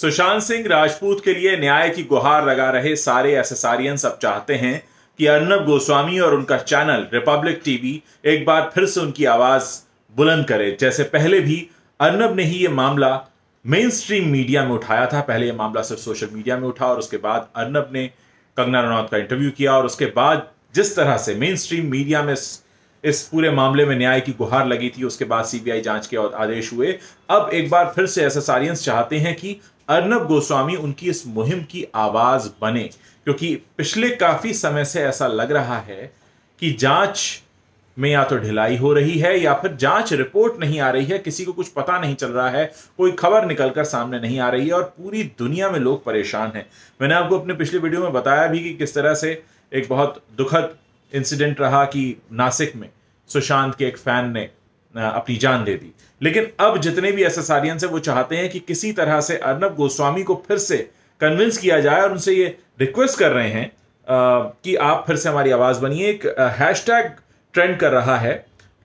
सुशांत सिंह राजपूत के लिए न्याय की गुहार लगा रहे सारे एसेसारियंस अब चाहते हैं कि अर्नब गोस्वामी और उनका चैनल रिपब्लिक टीवी एक बार फिर से उनकी आवाज बुलंद करे जैसे पहले भी अर्नब ने ही ये मामला मेन स्ट्रीम मीडिया में उठाया था पहले ये मामला सिर्फ सोशल मीडिया में उठा और उसके बाद अर्नब ने कंगना रनौत का इंटरव्यू किया और उसके बाद जिस तरह से मेन स्ट्रीम मीडिया में इस पूरे मामले में न्याय की गुहार लगी थी उसके बाद सीबीआई जांच के आदेश हुए अब एक बार फिर से एसएसआरियंस चाहते हैं कि अर्नब गोस्वामी उनकी इस मुहिम की आवाज़ बने क्योंकि पिछले काफ़ी समय से ऐसा लग रहा है कि जांच में या तो ढिलाई हो रही है या फिर जांच रिपोर्ट नहीं आ रही है किसी को कुछ पता नहीं चल रहा है कोई खबर निकलकर सामने नहीं आ रही है और पूरी दुनिया में लोग परेशान हैं मैंने आपको अपने पिछले वीडियो में बताया भी कि किस तरह से एक बहुत दुखद इंसिडेंट रहा कि नासिक में सुशांत के एक फैन ने अपनी जान दे दी लेकिन अब जितने भी एस एस से वो चाहते हैं कि किसी तरह से अर्नब गोस्वामी को फिर से कन्विंस किया जाए और उनसे ये रिक्वेस्ट कर रहे हैं कि आप फिर से हमारी आवाज़ बनिए एक हैश ट्रेंड कर रहा है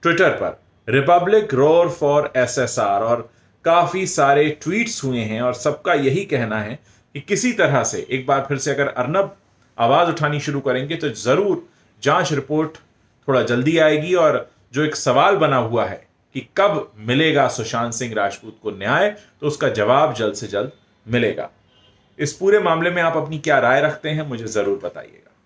ट्विटर पर Republic roar for S S R और काफ़ी सारे ट्वीट्स हुए हैं और सबका यही कहना है कि किसी तरह से एक बार फिर से अगर अर्नब आवाज़ उठानी शुरू करेंगे तो ज़रूर जांच रिपोर्ट थोड़ा जल्दी आएगी और जो एक सवाल बना हुआ है कि कब मिलेगा सुशांत सिंह राजपूत को न्याय तो उसका जवाब जल्द से जल्द मिलेगा इस पूरे मामले में आप अपनी क्या राय रखते हैं मुझे ज़रूर बताइएगा